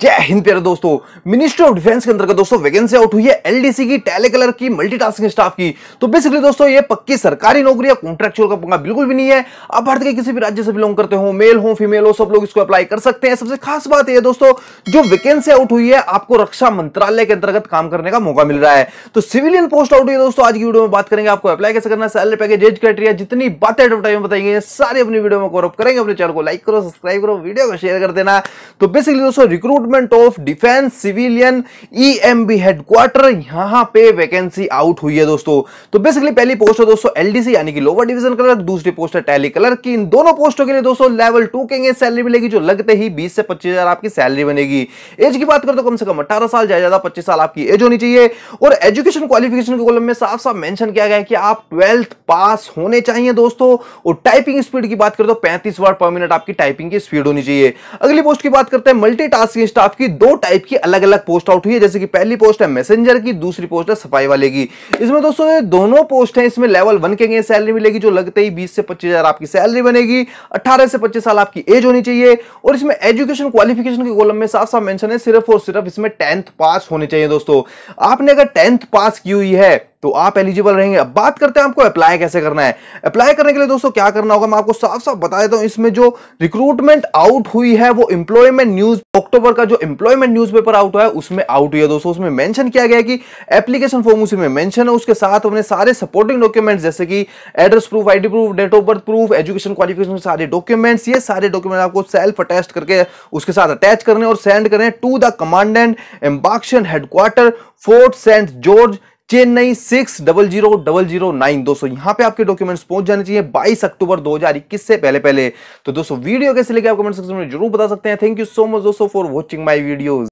जय हिंद प्यारे दोस्तों मिनिस्ट्री ऑफ डिफेंस के अंतर्गत दोस्तों वैकेंसी आउट हुई है एलडीसी की टेले कलर की मल्टीटास्किंग स्टाफ की तो बेसिकली दोस्तों ये पक्की सरकारी नौकरी है कॉन्ट्रेक्चुअल का पंगा बिल्कुल भी नहीं है आप भारत के किसी भी राज्य से बिलोंग करते हो मेल हो फीमेल हो सब लोग इसको अप्लाई कर सकते हैं सबसे खास बात यह दोस्तों जो वैकेंसी आउट हुई है आपको रक्षा मंत्रालय के अंतर्गत काम करने का मौका मिल रहा है तो सिविलियन पोस्ट आउट हुई है दोस्तों आज की वीडियो में बात करेंगे आपको अप्लाई कैसे करना सैलरी पैकेज एज क्राइटेरिया जितनी बातें एडवर्टाइज में बताई सारी अपनी वीडियो में गौरव करेंगे अपने चैनल को लाइक करो सब्सक्राइब करो वीडियो को शेयर कर देना तो बेसिकली दोस्तों recruit recruitment of defence civilian EMB headquarter यहां पे वैकेंसी आउट हुई है दोस्तों तो बेसिकली पहली पोस्ट है दोस्तों एलडीसी यानी कि लोअर डिवीजन कलर दूसरी पोस्ट है टैली कलर की इन दोनों पोस्टों के लिए दोस्तों लेवल टू के सैलरी मिलेगी जो लगते ही बीस से पच्चीस आपकी सैलरी बनेगी एज की बात करें तो कम से कम अठारह साल ज्यादा पच्चीस साल आपकी एज होनी चाहिए और एजुकेशन क्वालिफिकेशन के कॉलम में साफ साफ मैंशन किया गया है कि आप ट्वेल्थ पास होने चाहिए दोस्तों और टाइपिंग स्पीड की बात करें तो पैंतीस वर्ड पर मिनट आपकी टाइपिंग की स्पीड होनी चाहिए अगली पोस्ट की बात करते हैं मल्टी नर्सिंग स्टाफ की दो टाइप की अलग अलग पोस्ट आउट हुई है जैसे कि पहली पोस्ट है मैसेंजर की दूसरी पोस्ट है सफाई वाले की इसमें दोस्तों ये दोनों पोस्ट है इसमें लेवल वन के सैलरी मिलेगी जो लगते ही बीस से पच्चीस आपकी सैलरी बनेगी अट्ठारह से पच्चीस साल आपकी एज होनी चाहिए और इसमें एजुकेशन क्वालिफिकेशन के कोलम में साफ साफ मेंशन है सिर्फ और सिर्फ इसमें टेंथ पास होनी चाहिए दोस्तों आपने अगर टेंथ पास की हुई है तो आप एलिजिबल रहेंगे अब बात करते हैं आपको अप्लाई कैसे करना है अप्लाई करने के लिए दोस्तों क्या करना होगा मैं आपको साफ साफ बता देता हूं इसमें जो रिक्रूटमेंट आउट हुई है वो इंप्लॉयमेंट न्यूज अक्टूबर का जो इंप्लॉयमेंट न्यूज पेपर आउट हुआ है उसमें आउट हुई है दोस्तों उसमें मैंशन किया गया कि एप्लीकेशन फॉर्म उसी में मेंशन है उसके साथ हमने सारे सपोर्टिंग डॉक्यूमेंट्स जैसे कि address proof ID proof date of birth proof education qualification सारे डॉक्यूमेंट्स ये सारे डॉक्यूमेंट आपको सेल्फ अटेस्ट करके उसके साथ अटैच करने और सेंड करें to the commandant embarkation headquarters Fort Saint George Chennai six double zero double zero nine दोस्तों यहाँ पे आपके डॉक्यूमेंट्स पहुंच जाने चाहिए बाईस अक्टूबर दो हजार इक्कीस से पहले पहले तो दोस्तों वीडियो कैसे लेके आप कमेंट सेक्शन में जरूर बता सकते हैं थैंक यू सो मच दोस्तों फॉर वॉचिंग माई वीडियोज